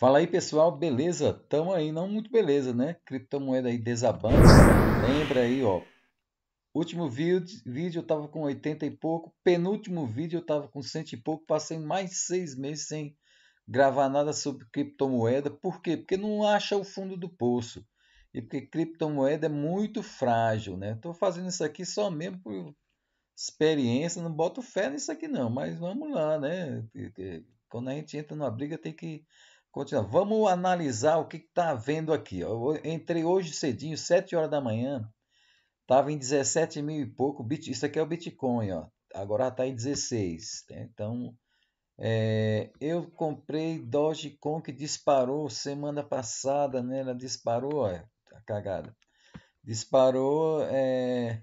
Fala aí pessoal, beleza? Tamo aí, não muito beleza, né? Criptomoeda aí desabando. Lembra aí, ó. Último vídeo eu tava com 80 e pouco, penúltimo vídeo eu tava com 100 e pouco, passei mais seis meses sem gravar nada sobre criptomoeda. Por quê? Porque não acha o fundo do poço. E porque criptomoeda é muito frágil, né? Tô fazendo isso aqui só mesmo por experiência, não boto fé nisso aqui não, mas vamos lá, né? Quando a gente entra numa briga tem que Continua, Vamos analisar o que está havendo aqui. Ó. Eu entrei hoje cedinho, 7 horas da manhã. Estava em 17 mil e pouco. Bit... Isso aqui é o Bitcoin. Ó. Agora está em 16. Né? Então, é... eu comprei Dogecoin que disparou semana passada. Né? Ela disparou. Ó, a tá cagada. Disparou. É...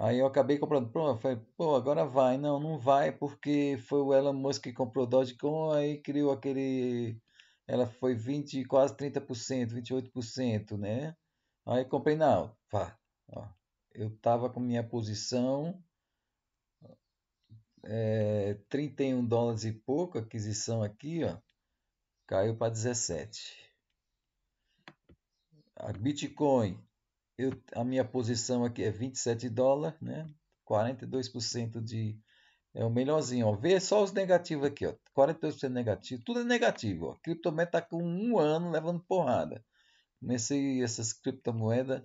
Aí eu acabei comprando. Pronto, falei, pô, agora vai. Não, não vai, porque foi o Elon Musk que comprou Dogecoin, aí criou aquele. Ela foi 20, quase 30%, 28%, né? Aí comprei, não, pá, eu tava com minha posição é, eh, 31 dólares e pouco, aquisição aqui, ó, caiu para 17. A Bitcoin eu, a minha posição aqui é 27 dólares, né? 42% de é o melhorzinho, ó. Vê só os negativos aqui, ó. 42% negativo, tudo é negativo, ó. criptomoeda tá com um ano levando porrada. Comecei essas criptomoedas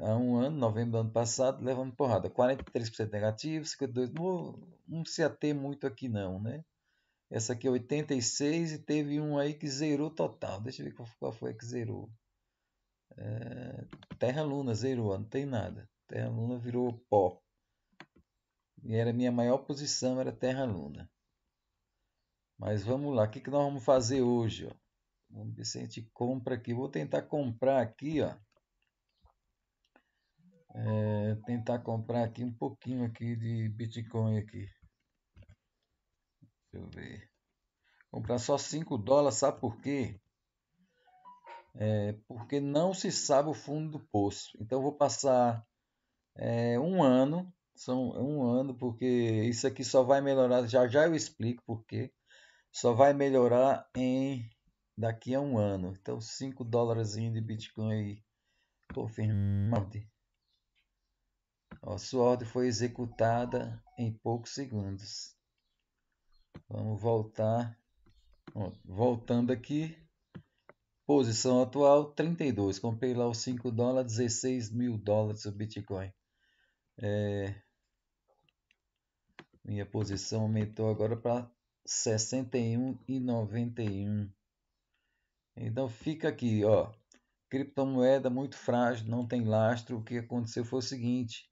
há um ano, novembro do ano passado, levando porrada. 43% negativo, 52%. Não, não se ater muito aqui, não, né? Essa aqui é 86 e teve um aí que zerou total. Deixa eu ver qual foi que zerou. É, terra Luna zerou, não tem nada. Terra Luna virou pó. E era minha maior posição, era Terra Luna. Mas vamos lá, o que, que nós vamos fazer hoje? Ó? Vamos ver se a gente compra aqui. Vou tentar comprar aqui, ó. É, tentar comprar aqui um pouquinho aqui de Bitcoin aqui. Deixa eu ver. Comprar só 5 dólares, sabe por quê? é, porque não se sabe o fundo do poço. Então vou passar é, um ano, são é um ano, porque isso aqui só vai melhorar, já já eu explico porque só vai melhorar em daqui a um ano. Então 5 dólares de Bitcoin confirmado. Ó, sua ordem foi executada em poucos segundos. Vamos voltar. voltando aqui. Posição atual 32. Comprei lá os 5 dólares, 16 mil dólares o Bitcoin. É... Minha posição aumentou agora para 61,91. Então fica aqui, ó. Criptomoeda muito frágil, não tem lastro. O que aconteceu foi o seguinte: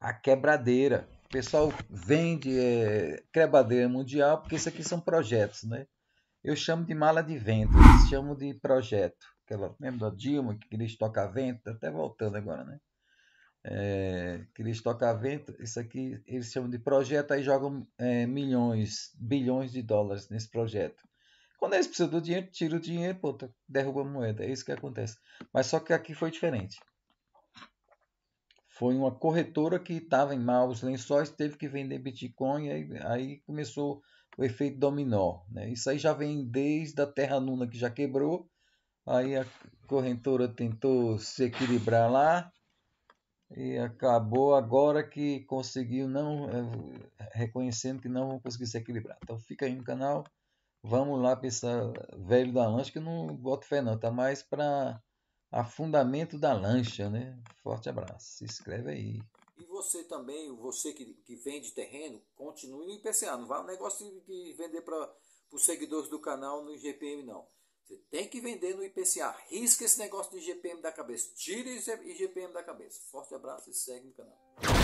a quebradeira. O pessoal vende é, quebradeira mundial, porque isso aqui são projetos, né? Eu chamo de mala de vento, eles chamam de projeto. Aquela, lembra da Dilma que queria estocar vento? Tá até voltando agora, né? É, queria estocar vento. Isso aqui eles chamam de projeto, aí jogam é, milhões, bilhões de dólares nesse projeto. Quando eles precisam do dinheiro, tira o dinheiro, pô, derruba a moeda. É isso que acontece. Mas só que aqui foi diferente foi uma corretora que estava em maus lençóis, teve que vender Bitcoin, aí, aí começou o efeito dominó. Né? Isso aí já vem desde a Terra Nuna que já quebrou, aí a corretora tentou se equilibrar lá e acabou agora que conseguiu não eh, reconhecendo que não vão conseguir se equilibrar. Então fica aí no canal, vamos lá pensar velho da lanche que eu não boto fé não, tá mais para Afundamento da lancha, né? Forte abraço. Se inscreve aí. E você também, você que, que vende terreno, continue no IPCA. Não vai um negócio de vender para os seguidores do canal no IGPM, não. Você tem que vender no IPCA. Risca esse negócio de IGPM da cabeça. Tira esse IGPM da cabeça. Forte abraço e segue no canal.